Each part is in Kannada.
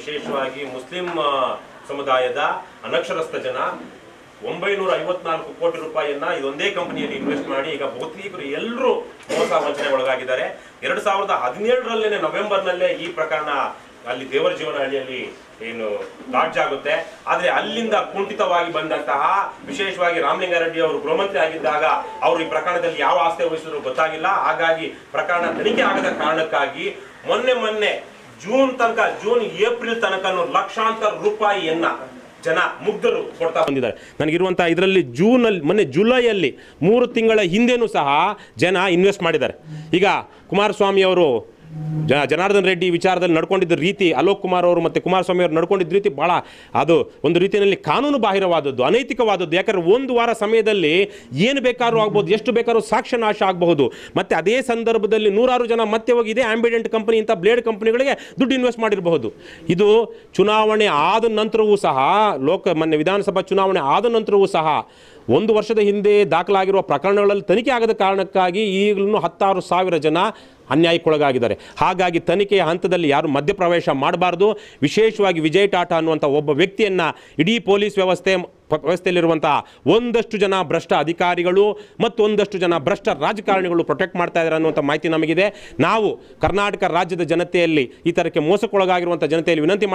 ವಿಶೇಷವಾಗಿ ಮುಸ್ಲಿಂ ಸಮುದಾಯದ ಅನಕ್ಷರಸ್ಥ ಜನ ಒಂಬೈನೂರ ಐವತ್ನಾಲ್ಕು ಕೋಟಿ ರೂಪಾಯಿಯನ್ನ ಇದೊಂದೇ ಕಂಪನಿಯಲ್ಲಿ ಇನ್ವೆಸ್ಟ್ ಮಾಡಿ ಈಗ ಬಹುತೇಕರು ಎಲ್ಲರೂ ಮೋಸ ವಂಚನೆ ಒಳಗಾಗಿದ್ದಾರೆ ಎರಡು ಸಾವಿರದ ಹದಿನೇಳರಲ್ಲೇನೆ ನವೆಂಬರ್ನಲ್ಲೇ ಈ ಪ್ರಕರಣ ಅಲ್ಲಿ ದೇವರ ಜೀವನ ಜೀವನಹಳ್ಳಿಯಲ್ಲಿ ಏನು ಲಾಡ್ಜ್ ಆಗುತ್ತೆ ಆದರೆ ಅಲ್ಲಿಂದ ಕುಂಠಿತವಾಗಿ ಬಂದಂತಹ ವಿಶೇಷವಾಗಿ ರಾಮಲಿಂಗಾರೆಡ್ಡಿ ಅವರು ಗೃಹಮಂತ್ರಿ ಆಗಿದ್ದಾಗ ಅವರು ಈ ಪ್ರಕರಣದಲ್ಲಿ ಯಾವ ಆಸ್ತಿ ವಹಿಸಿದ್ರು ಗೊತ್ತಾಗಿಲ್ಲ ಹಾಗಾಗಿ ಪ್ರಕರಣ ತನಿಖೆ ಆಗದ ಕಾರಣಕ್ಕಾಗಿ ಮೊನ್ನೆ ಮೊನ್ನೆ ಜೂನ್ ತನಕ ಜೂನ್ ಏಪ್ರಿಲ್ ತನಕ ಲಕ್ಷಾಂತರ ರೂಪಾಯಿಯನ್ನ ಜನ ಮುಗ್ಧರು ಕೊಡ್ತಾ ಬಂದಿದ್ದಾರೆ ನನಗಿರುವಂತಹ ಇದರಲ್ಲಿ ಜೂನ್ ಅಲ್ಲಿ ಮೊನ್ನೆ ಜುಲೈಯಲ್ಲಿ ಮೂರು ತಿಂಗಳ ಹಿಂದೆನೂ ಸಹ ಜನ ಇನ್ವೆಸ್ಟ್ ಮಾಡಿದ್ದಾರೆ ಈಗ ಕುಮಾರಸ್ವಾಮಿ ಅವರು ಜನ ಜನಾರ್ದನ್ ರೆಡ್ಡಿ ವಿಚಾರದಲ್ಲಿ ನಡ್ಕೊಂಡಿದ್ದ ರೀತಿ ಅಲೋಕ್ ಕುಮಾರ್ ಅವರು ಮತ್ತು ಕುಮಾರಸ್ವಾಮಿ ಅವರು ನಡ್ಕೊಂಡಿದ್ದ ರೀತಿ ಭಾಳ ಅದು ಒಂದು ರೀತಿಯಲ್ಲಿ ಕಾನೂನು ಬಾಹಿರವಾದದ್ದು ಅನೈತಿಕವಾದದ್ದು ಯಾಕಂದರೆ ಒಂದು ವಾರ ಸಮಯದಲ್ಲಿ ಏನು ಬೇಕಾದ್ರೂ ಆಗ್ಬೋದು ಎಷ್ಟು ಬೇಕಾದ್ರೂ ಸಾಕ್ಷ್ಯ ನಾಶ ಆಗಬಹುದು ಮತ್ತು ಅದೇ ಸಂದರ್ಭದಲ್ಲಿ ನೂರಾರು ಜನ ಮತ್ತೆ ಹೋಗಿದೆ ಆ್ಯಂಬಿಡೆಂಟ್ ಕಂಪನಿ ಇಂಥ ಬ್ಲೇಡ್ ಕಂಪನಿಗಳಿಗೆ ದುಡ್ಡು ಇನ್ವೆಸ್ಟ್ ಮಾಡಿರಬಹುದು ಇದು ಚುನಾವಣೆ ಆದ ನಂತರವೂ ಸಹ ಲೋಕ ಮೊನ್ನೆ ವಿಧಾನಸಭಾ ಚುನಾವಣೆ ಆದ ನಂತರವೂ ಸಹ ಒಂದು ವರ್ಷದ ಹಿಂದೆ ದಾಖಲಾಗಿರುವ ಪ್ರಕರಣಗಳಲ್ಲಿ ತನಿಖೆ ಆಗದ ಕಾರಣಕ್ಕಾಗಿ ಈಗಲೂ ಹತ್ತಾರು ಸಾವಿರ ಜನ ಅನ್ಯಾಯಕ್ಕೊಳಗಾಗಿದ್ದಾರೆ ಹಾಗಾಗಿ ತನಿಖೆಯ ಹಂತದಲ್ಲಿ ಯಾರು ಮಧ್ಯಪ್ರವೇಶ ಮಾಡಬಾರ್ದು ವಿಶೇಷವಾಗಿ ವಿಜಯ್ ಟಾಟಾ ಅನ್ನುವಂಥ ಒಬ್ಬ ವ್ಯಕ್ತಿಯನ್ನು ಇಡೀ ಪೊಲೀಸ್ ವ್ಯವಸ್ಥೆ ವ್ಯವಸ್ಥೆಯಲ್ಲಿರುವಂಥ ಒಂದಷ್ಟು ಜನ ಭ್ರಷ್ಟ ಅಧಿಕಾರಿಗಳು ಮತ್ತು ಒಂದಷ್ಟು ಜನ ಭ್ರಷ್ಟ ರಾಜಕಾರಣಿಗಳು ಪ್ರೊಟೆಕ್ಟ್ ಮಾಡ್ತಾ ಇದ್ದಾರೆ ಅನ್ನುವಂಥ ಮಾಹಿತಿ ನಮಗಿದೆ ನಾವು ಕರ್ನಾಟಕ ರಾಜ್ಯದ ಜನತೆಯಲ್ಲಿ ಈ ಥರಕ್ಕೆ ಮೋಸಕ್ಕೊಳಗಾಗಿರುವಂಥ ಜನತೆಯಲ್ಲಿ ವಿನಂತಿ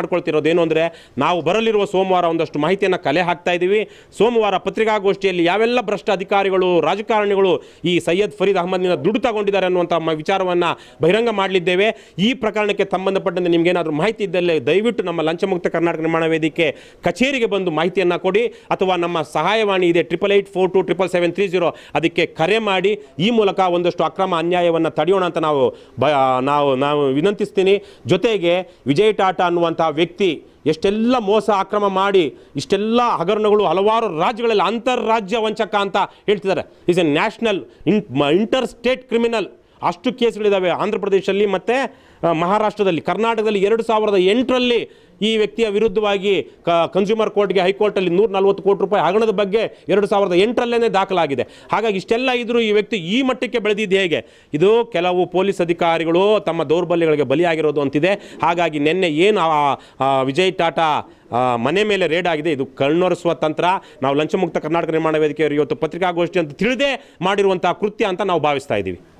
ಏನು ಅಂದರೆ ನಾವು ಬರಲಿರುವ ಸೋಮವಾರ ಒಂದಷ್ಟು ಮಾಹಿತಿಯನ್ನು ಕಲೆ ಹಾಕ್ತಾ ಇದ್ದೀವಿ ಸೋಮವಾರ ಪತ್ರಿಕಾಗೋಷ್ಠಿಯಲ್ಲಿ ಯಾವೆಲ್ಲ ಭ್ರಷ್ಟ ಅಧಿಕಾರಿಗಳು ರಾಜಕಾರಣಿಗಳು ಈ ಸೈಯದ್ ಫರೀದ್ ಅಹಮದ್ನಿಂದ ದುಡ್ಡು ತಗೊಂಡಿದ್ದಾರೆ ಅನ್ನುವಂಥ ವಿಚಾರವನ್ನು ಬಹಿರಂಗ ಮಾಡಲಿದ್ದೇವೆ ಈ ಪ್ರಕರಣಕ್ಕೆ ಸಂಬಂಧಪಟ್ಟಂತೆ ನಿಮಗೇನಾದರೂ ಮಾಹಿತಿ ಇದ್ದಲ್ಲಿ ದಯವಿಟ್ಟು ನಮ್ಮ ಲಂಚಮುಕ್ತ ಕರ್ನಾಟಕ ನಿರ್ಮಾಣ ವೇದಿಕೆ ಕಚೇರಿಗೆ ಬಂದು ಮಾಹಿತಿಯನ್ನು ಕೊಡಿ ಅಥವಾ ನಮ್ಮ ಸಹಾಯವಾಣಿ ಇದೆ triple eight four two triple seven three zero ಅದಕ್ಕೆ ಕರೆ ಮಾಡಿ ಈ ಮೂಲಕ ಒಂದಷ್ಟು ಅಕ್ರಮ ಅನ್ಯಾಯವನ್ನು ತಡೆಯೋಣ ಅಂತ ನಾವು ಬ ನಾವು ನಾವು ವಿನಂತಿಸ್ತೀನಿ ಜೊತೆಗೆ ವಿಜಯ್ ಟಾಟಾ ಅನ್ನುವಂಥ ವ್ಯಕ್ತಿ ಎಷ್ಟೆಲ್ಲ ಮೋಸ ಆಕ್ರಮ ಮಾಡಿ ಇಷ್ಟೆಲ್ಲ ಹಗರಣಗಳು ಹಲವಾರು ರಾಜ್ಯಗಳಲ್ಲಿ ಅಂತಾರಾಜ್ಯ ವಂಚಕ ಅಂತ ಹೇಳ್ತಿದ್ದಾರೆ is a national in interstate criminal ಅಷ್ಟು ಕೇಸ್ಗಳಿದ್ದಾವೆ ಆಂಧ್ರ ಪ್ರದೇಶದಲ್ಲಿ ಮತ್ತು ಮಹಾರಾಷ್ಟ್ರದಲ್ಲಿ ಕರ್ನಾಟಕದಲ್ಲಿ ಎರಡು ಸಾವಿರದ ಎಂಟರಲ್ಲಿ ಈ ವ್ಯಕ್ತಿಯ ವಿರುದ್ಧವಾಗಿ ಕನ್ಸ್ಯೂಮರ್ ಕೋರ್ಟ್ಗೆ ಹೈಕೋರ್ಟಲ್ಲಿ ನೂರ ನಲ್ವತ್ತು ಕೋಟಿ ರೂಪಾಯಿ ಹಗರಣದ ಬಗ್ಗೆ ಎರಡು ಸಾವಿರದ ಎಂಟರಲ್ಲೇ ದಾಖಲಾಗಿದೆ ಹಾಗಾಗಿ ಇಷ್ಟೆಲ್ಲ ಇದ್ದರೂ ಈ ವ್ಯಕ್ತಿ ಈ ಮಟ್ಟಕ್ಕೆ ಬೆಳೆದಿದ್ದು ಹೇಗೆ ಇದು ಕೆಲವು ಪೊಲೀಸ್ ಅಧಿಕಾರಿಗಳು ತಮ್ಮ ದೌರ್ಬಲ್ಯಗಳಿಗೆ ಬಲಿಯಾಗಿರೋದು ಅಂತಿದೆ ಹಾಗಾಗಿ ನಿನ್ನೆ ಏನು ವಿಜಯ್ ಟಾಟಾ ಮನೆ ಮೇಲೆ ರೇಡ್ ಆಗಿದೆ ಇದು ಕಣ್ಣೊರೆಸುವ ತಂತ್ರ ನಾವು ಲಂಚಮುಕ್ತ ಕರ್ನಾಟಕ ನಿರ್ಮಾಣ ವೇದಿಕೆಯವರು ಇವತ್ತು ಪತ್ರಿಕಾಗೋಷ್ಠಿ ಅಂತ ತಿಳಿದೇ ಮಾಡಿರುವಂಥ ಕೃತ್ಯ ಅಂತ ನಾವು ಭಾವಿಸ್ತಾ ಇದ್ದೀವಿ